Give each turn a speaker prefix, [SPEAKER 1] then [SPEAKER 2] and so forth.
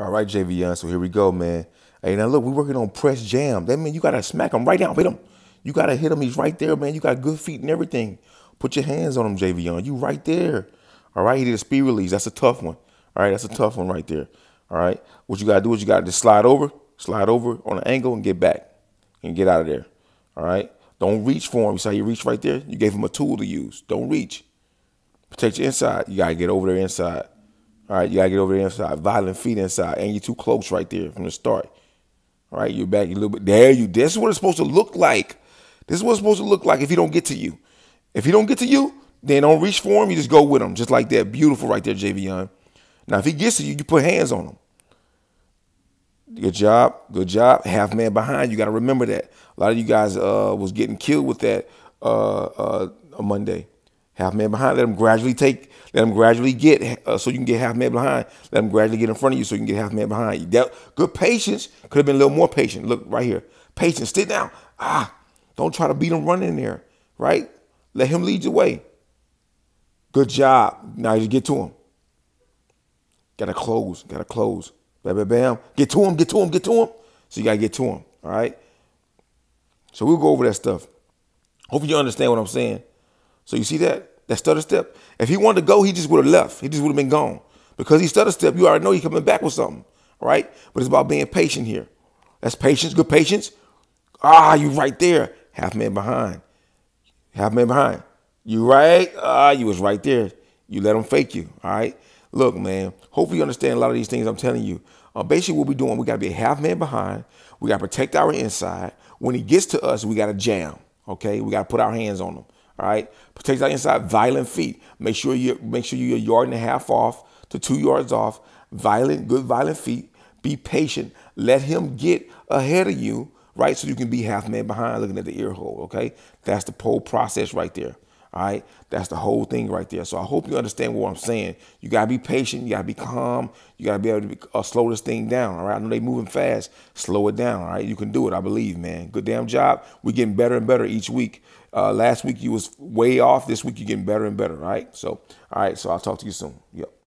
[SPEAKER 1] All right, JV Young. So here we go, man. Hey, now look, we're working on press jam. That means you gotta smack him right down, hit him. You gotta hit him. He's right there, man. You got good feet and everything. Put your hands on him, JV Young. You right there. All right, he did a speed release. That's a tough one. All right, that's a tough one right there. All right, what you gotta do is you gotta just slide over, slide over on an angle and get back and get out of there. All right, don't reach for him. You saw you reach right there. You gave him a tool to use. Don't reach. Protect your inside. You gotta get over there inside. All right, you gotta get over the inside. Violent feet inside, and you're too close right there from the start. All right, you're back a little bit. There you. This is what it's supposed to look like. This is what it's supposed to look like if you don't get to you. If he don't get to you, then don't reach for him. You just go with him, just like that. Beautiful right there, Javion. Now, if he gets to you, you put hands on him. Good job, good job. Half man behind. You got to remember that. A lot of you guys uh, was getting killed with that uh, uh, Monday. Half man behind. Let him gradually take let them gradually get uh, so you can get half man behind. Let them gradually get in front of you so you can get half man behind you. good patience could have been a little more patient. Look right here. Patience. Sit down. Ah, don't try to beat him running there, right? Let him lead your way. Good job. Now you get to him. Gotta close. Gotta close. Bam, bam, bam. Get to him. Get to him. Get to him. So you gotta get to him. All right. So we'll go over that stuff. Hopefully you understand what I'm saying. So you see that? that stutter step. If he wanted to go, he just would have left. He just would have been gone. Because he stutter step, you already know he's coming back with something, right? But it's about being patient here. That's patience, good patience. Ah, you right there. Half man behind. Half man behind. You right? Ah, you was right there. You let them fake you, all right? Look, man, hopefully you understand a lot of these things I'm telling you. Uh, basically, what we're doing, we got to be a half man behind. We got to protect our inside. When he gets to us, we got to jam, okay? We got to put our hands on him. All right. Protect that inside. Violent feet. Make sure you make sure you're a yard and a half off to two yards off. Violent, good violent feet. Be patient. Let him get ahead of you, right? So you can be half man behind looking at the ear hole. Okay. That's the pole process right there. All right. That's the whole thing right there. So I hope you understand what I'm saying. You got to be patient. You got to be calm. You got to be able to be, uh, slow this thing down. All right. I know they moving fast. Slow it down. All right. You can do it. I believe, man. Good damn job. We're getting better and better each week. Uh, last week you was way off. This week you're getting better and better. All right. So, all right. So I'll talk to you soon. Yep.